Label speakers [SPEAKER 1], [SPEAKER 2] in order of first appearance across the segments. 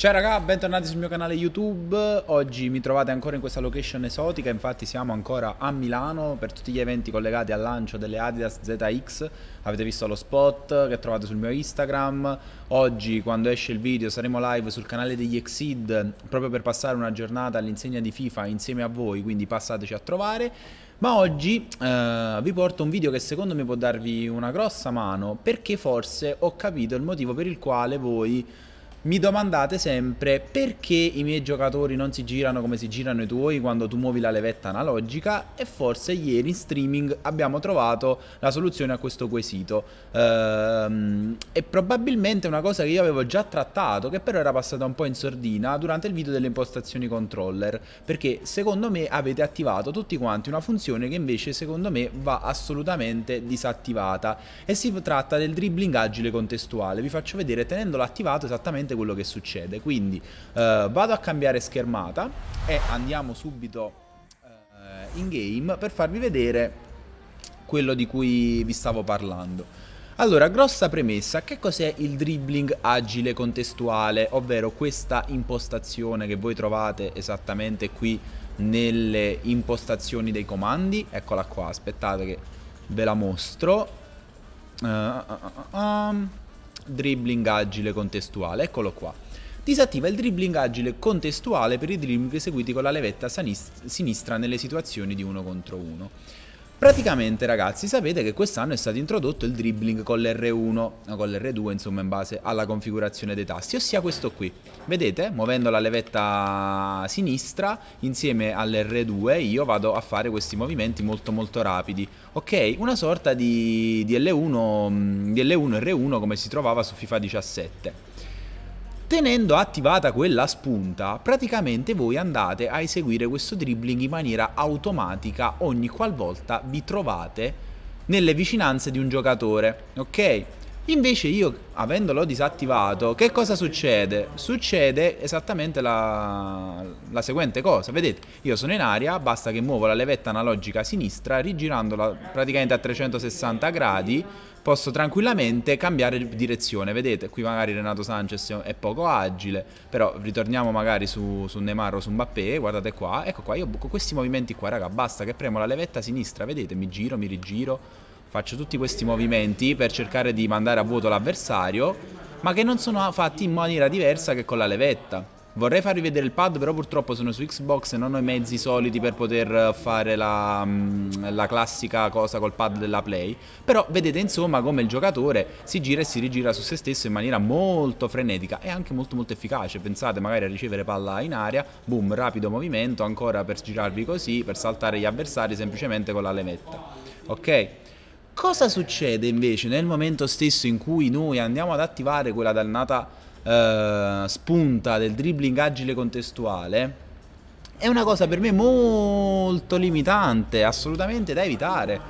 [SPEAKER 1] Ciao raga, bentornati sul mio canale YouTube. Oggi mi trovate ancora in questa location esotica, infatti siamo ancora a Milano per tutti gli eventi collegati al lancio delle Adidas ZX. Avete visto lo spot che trovate sul mio Instagram. Oggi quando esce il video saremo live sul canale degli Exceed proprio per passare una giornata all'insegna di FIFA insieme a voi, quindi passateci a trovare. Ma oggi eh, vi porto un video che secondo me può darvi una grossa mano perché forse ho capito il motivo per il quale voi mi domandate sempre perché i miei giocatori non si girano come si girano i tuoi quando tu muovi la levetta analogica e forse ieri in streaming abbiamo trovato la soluzione a questo quesito. Ehm, e probabilmente una cosa che io avevo già trattato, che però era passata un po' in sordina durante il video delle impostazioni controller, perché secondo me avete attivato tutti quanti una funzione che invece secondo me va assolutamente disattivata e si tratta del dribbling agile contestuale. Vi faccio vedere tenendolo attivato esattamente esattamente quello che succede. Quindi eh, vado a cambiare schermata e andiamo subito eh, in game per farvi vedere quello di cui vi stavo parlando. Allora, grossa premessa, che cos'è il dribbling agile contestuale, ovvero questa impostazione che voi trovate esattamente qui nelle impostazioni dei comandi? Eccola qua, aspettate che ve la mostro. Uh, uh, uh, dribbling agile contestuale, eccolo qua. Disattiva il dribbling agile contestuale per i dribbling eseguiti con la levetta sinistra nelle situazioni di 1 contro 1. Praticamente ragazzi sapete che quest'anno è stato introdotto il dribbling con l'R1, no, con l'R2 insomma in base alla configurazione dei tasti, ossia questo qui. Vedete? Muovendo la levetta sinistra insieme all'R2 io vado a fare questi movimenti molto molto rapidi. Ok? Una sorta di, di L1, mm, di L1 R1 come si trovava su FIFA 17. Tenendo attivata quella spunta, praticamente voi andate a eseguire questo dribbling in maniera automatica ogni qualvolta vi trovate nelle vicinanze di un giocatore, ok? Invece io, avendolo disattivato, che cosa succede? Succede esattamente la, la, seguente cosa, vedete? Io sono in aria, basta che muovo la levetta analogica a sinistra, rigirandola praticamente a 360 gradi, posso tranquillamente cambiare direzione, vedete? Qui magari Renato Sanchez è poco agile, però ritorniamo magari su, su Neymar o su Mbappé, guardate qua, ecco qua, io buco questi movimenti qua, raga, basta che premo la levetta a sinistra, vedete? Mi giro, mi rigiro faccio tutti questi movimenti per cercare di mandare a vuoto l'avversario, ma che non sono fatti in maniera diversa che con la levetta. Vorrei farvi vedere il pad, però purtroppo sono su Xbox e non ho i mezzi soliti per poter fare la, mm, la, classica cosa col pad della Play. Però vedete insomma come il giocatore si gira e si rigira su se stesso in maniera molto frenetica e anche molto molto efficace. Pensate magari a ricevere palla in aria, boom, rapido movimento, ancora per girarvi così, per saltare gli avversari semplicemente con la levetta. Ok? Cosa succede invece nel momento stesso in cui noi andiamo ad attivare quella dannata eh, spunta del dribbling agile contestuale? È una cosa per me molto limitante, assolutamente da evitare.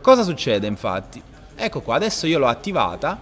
[SPEAKER 1] Cosa succede infatti? Ecco qua, adesso io l'ho attivata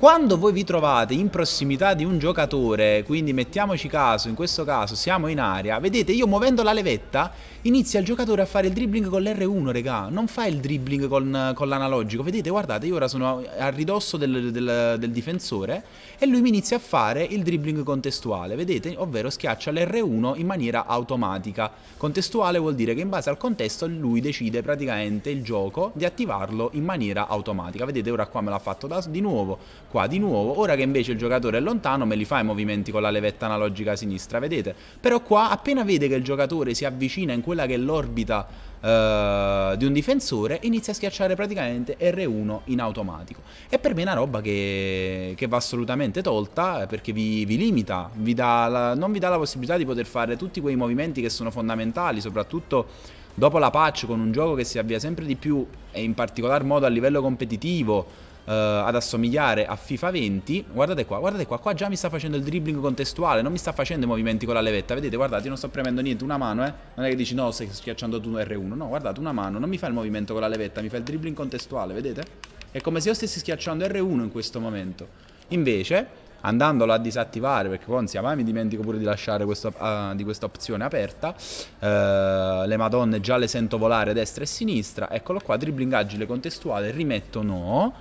[SPEAKER 1] quando voi vi trovate in prossimità di un giocatore, quindi mettiamoci caso, in questo caso siamo in aria, vedete io muovendo la levetta inizia il giocatore a fare il dribbling con l'R1, regà, non fa il dribbling con, con l'analogico, vedete guardate io ora sono a ridosso del, del, del difensore e lui mi inizia a fare il dribbling contestuale, vedete, ovvero schiaccia l'R1 in maniera automatica, contestuale vuol dire che in base al contesto lui decide praticamente il gioco di attivarlo in maniera automatica, vedete ora qua me l'ha fatto da, di nuovo qua di nuovo, ora che invece il giocatore è lontano me li fa i movimenti con la levetta analogica a sinistra, vedete? Però qua appena vede che il giocatore si avvicina in quella che è l'orbita eh, di un difensore, inizia a schiacciare praticamente R1 in automatico. E per me è una roba che, che va assolutamente tolta eh, perché vi, vi limita, vi la, non vi dà la possibilità di poter fare tutti quei movimenti che sono fondamentali, soprattutto dopo la patch con un gioco che si avvia sempre di più e in particolar modo a livello competitivo uh, ad assomigliare a FIFA 20. Guardate qua, guardate qua, qua già mi sta facendo il dribbling contestuale, non mi sta facendo i movimenti con la levetta. Vedete, guardate, io non sto premendo niente, una mano, eh. Non è che dici no, stai schiacciando tu R1. No, guardate, una mano, non mi fa il movimento con la levetta, mi fa il dribbling contestuale, vedete? È come se io stessi schiacciando R1 in questo momento. Invece, andandolo a disattivare perché poi mai mi dimentico pure di lasciare questo, uh, di questa opzione aperta uh, le madonne già le sento volare a destra e a sinistra eccolo qua dribbling agile contestuale rimetto no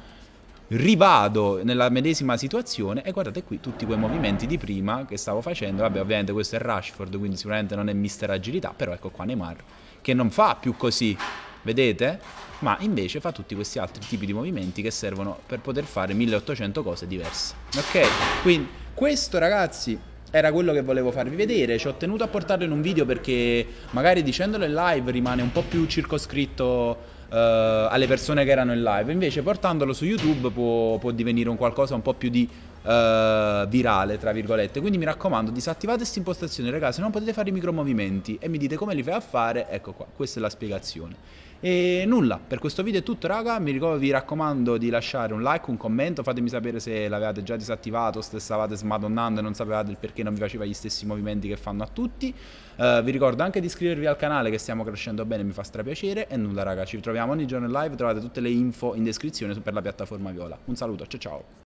[SPEAKER 1] rivado nella medesima situazione e guardate qui tutti quei movimenti di prima che stavo facendo, vabbè ovviamente questo è Rashford quindi sicuramente non è mister agilità, però ecco qua Neymar che non fa più così, vedete? Ma invece fa tutti questi altri tipi di movimenti che servono per poter fare 1800 cose diverse. Ok, quindi questo ragazzi era quello che volevo farvi vedere, ci ho tenuto a portarlo in un video perché magari dicendolo in live rimane un po' più circoscritto uh, alle persone che erano in live. Invece portandolo su YouTube può, può divenire un qualcosa un po' più di uh, virale, tra virgolette. Quindi mi raccomando, disattivate queste impostazioni, ragazzi, se non potete fare i micromovimenti e mi dite come li fai a fare, ecco qua, questa è la spiegazione. E nulla, per questo video è tutto raga, ricordo, vi raccomando di lasciare un like, un commento, fatemi sapere se l'avevate già disattivato, se stavate smadonnando e non sapevate il perché non vi faceva gli stessi movimenti che fanno a tutti. Uh, vi ricordo anche di iscrivervi al canale che stiamo crescendo bene, mi fa strapiacere. E nulla raga, ci ritroviamo ogni giorno in live, trovate tutte le info in descrizione per la piattaforma Viola. Un saluto, ciao ciao!